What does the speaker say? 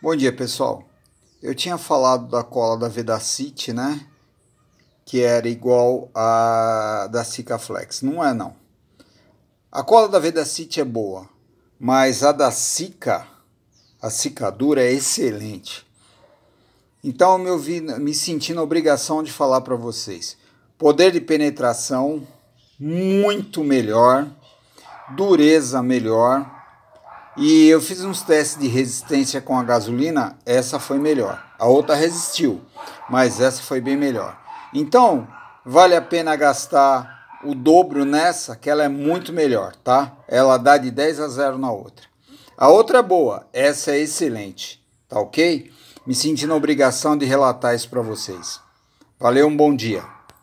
Bom dia, pessoal. Eu tinha falado da cola da Vedacite, né? Que era igual a da Cicaflex. Não é, não. A cola da Vedacite é boa, mas a da Cica, a Cicadura, é excelente. Então eu me, vi, me senti na obrigação de falar para vocês. Poder de penetração muito melhor, dureza melhor e eu fiz uns testes de resistência com a gasolina, essa foi melhor. A outra resistiu, mas essa foi bem melhor. Então, vale a pena gastar o dobro nessa, que ela é muito melhor, tá? Ela dá de 10 a 0 na outra. A outra é boa, essa é excelente, tá ok? Me sentindo na obrigação de relatar isso para vocês. Valeu, um bom dia.